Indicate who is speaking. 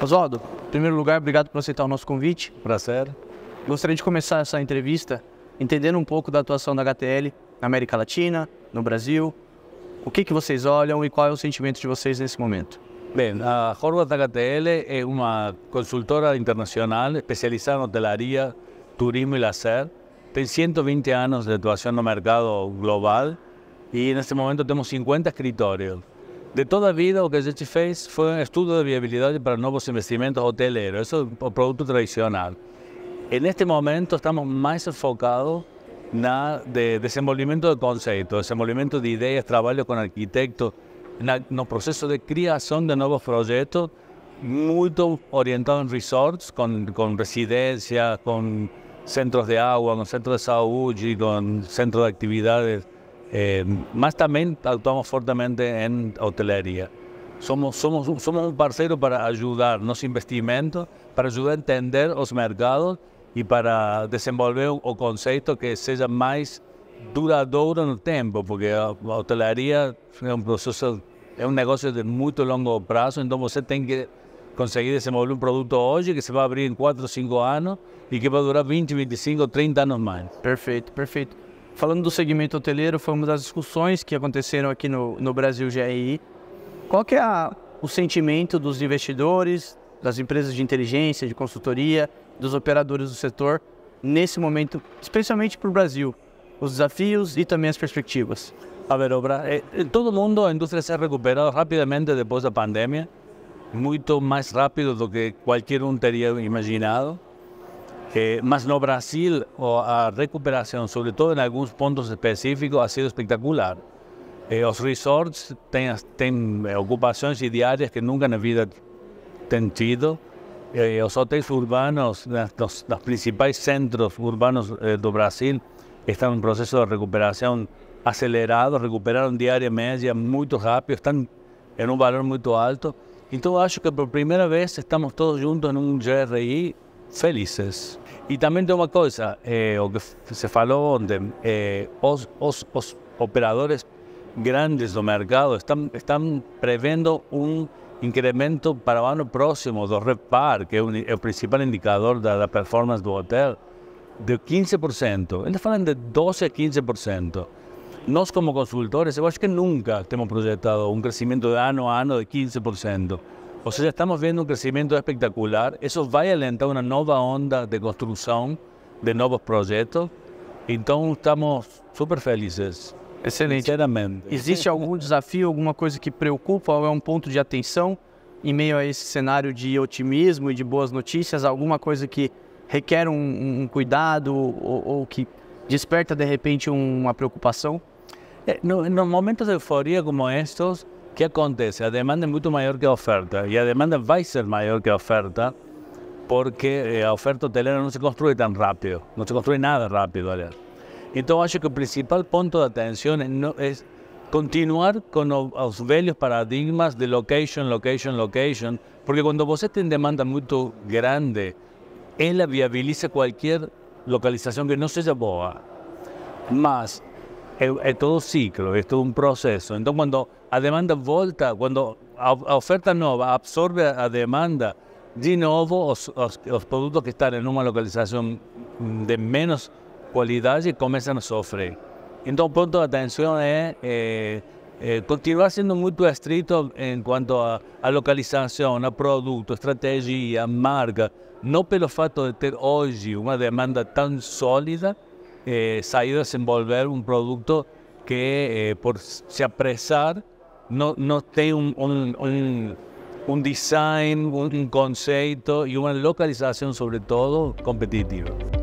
Speaker 1: Oswaldo, em primeiro lugar, obrigado por aceitar o nosso convite. Prazer. Gostaria de começar essa entrevista entendendo um pouco da atuação da HTL na América Latina, no Brasil. O que, que vocês olham e qual é o sentimento de vocês nesse momento? Bem, a Horvath HTL
Speaker 2: é uma consultora internacional especializada em hotelaria, turismo e lazer. Tem 120 anos de atuação no mercado global e neste momento temos 50 escritórios. de toda vida lo que a gente fez un estudio de viabilidad para nuevos investimentos hoteleros, eso es un producto tradicional. En este momento estamos más enfocados en de desenvolvimiento de conceptos, desenvolvimiento de ideas, trabajo con arquitectos en no de creación de nuevos proyectos muy orientados en resorts, con residencias, con centros de agua, con centros de y con centros de actividades. Eh, mas também atuamos fortemente em hotelaria. Somos, somos, somos um parceiro para ajudar nos investimentos, para ajudar a entender os mercados e para desenvolver o conceito que seja mais duradouro no tempo, porque a hotelaria é um processo, é um negócio de muito longo prazo, então você tem que conseguir desenvolver um produto hoje que se vai abrir em 4, 5 anos e que vai durar 20, 25, 30
Speaker 1: anos mais. Perfeito, perfeito. Falando do segmento hoteleiro, foi uma das discussões que aconteceram aqui no, no Brasil GRI. Qual que é a, o sentimento dos investidores, das empresas de inteligência, de consultoria, dos operadores do setor nesse momento, especialmente para o Brasil? Os desafios e também as perspectivas. A ver, Obra, eh,
Speaker 2: eh, todo mundo, a indústria se ha recuperado rapidamente depois da pandemia, muito mais rápido do que qualquer um teria imaginado. Eh, mas no Brasil, a recuperação, sobretudo em alguns pontos específicos, ha sido espetacular. Eh, os resorts têm, têm eh, ocupações diárias que nunca na vida têm tido. Eh, os hotéis urbanos, os principais centros urbanos eh, do Brasil, estão em processo de recuperação acelerado, recuperaram diária média muito rápido, estão em um valor muito alto. Então, acho que por primeira vez estamos todos juntos em um GRI felices. Y también tengo una cosa, eh, que se faló donde los eh, os, operadores grandes del mercado están, están prevendo un incremento para el año próximo de Repar, que es el principal indicador de la performance del hotel, de 15%. ellos hablan de 12 a 15%. Nosotros como consultores, yo creo que nunca hemos proyectado un crecimiento de año a año de 15%. Ou seja, estamos vendo um crescimento espetacular. Isso vai alentar uma nova onda de construção de novos projetos. Então,
Speaker 1: estamos super felizes. Excelente. Sinceramente. Existe algum desafio, alguma coisa que preocupa ou é um ponto de atenção em meio a esse cenário de otimismo e de boas notícias? Alguma coisa que requer um, um cuidado ou, ou, que desperta de repente uma preocupação? É, no, nos momentos de
Speaker 2: euforia como estes, ¿Qué acontece? La demanda es mucho mayor que la oferta y la demanda va a ser mayor que la oferta porque la eh, oferta hotelera no se construye tan rápido, no se construye nada rápido. ¿vale? Entonces, creo que el principal punto de atención es, continuar con los bellos paradigmas de location, location, location, porque cuando vos estás en demanda muy grande, él viabiliza cualquier localización que no sea boa. ...es todo todo ciclo, es todo un proceso... ...entonces cuando la demanda volta, ...cuando la oferta nueva absorbe a demanda, de nuevo los productos que están en una localización... de menos qualidade comienzan a sofrer. ...entonces o punto de atención es... Eh, eh, continuar sendo muy estrito ...en cuanto a, a localização, a producto, estrategia, marca, não pelo fato de este tener hoy una demanda tan sólida, eh, a desenvolver un producto que eh, por se apresar no, no un, un, un, design, un concepto y una localización sobre todo competitiva.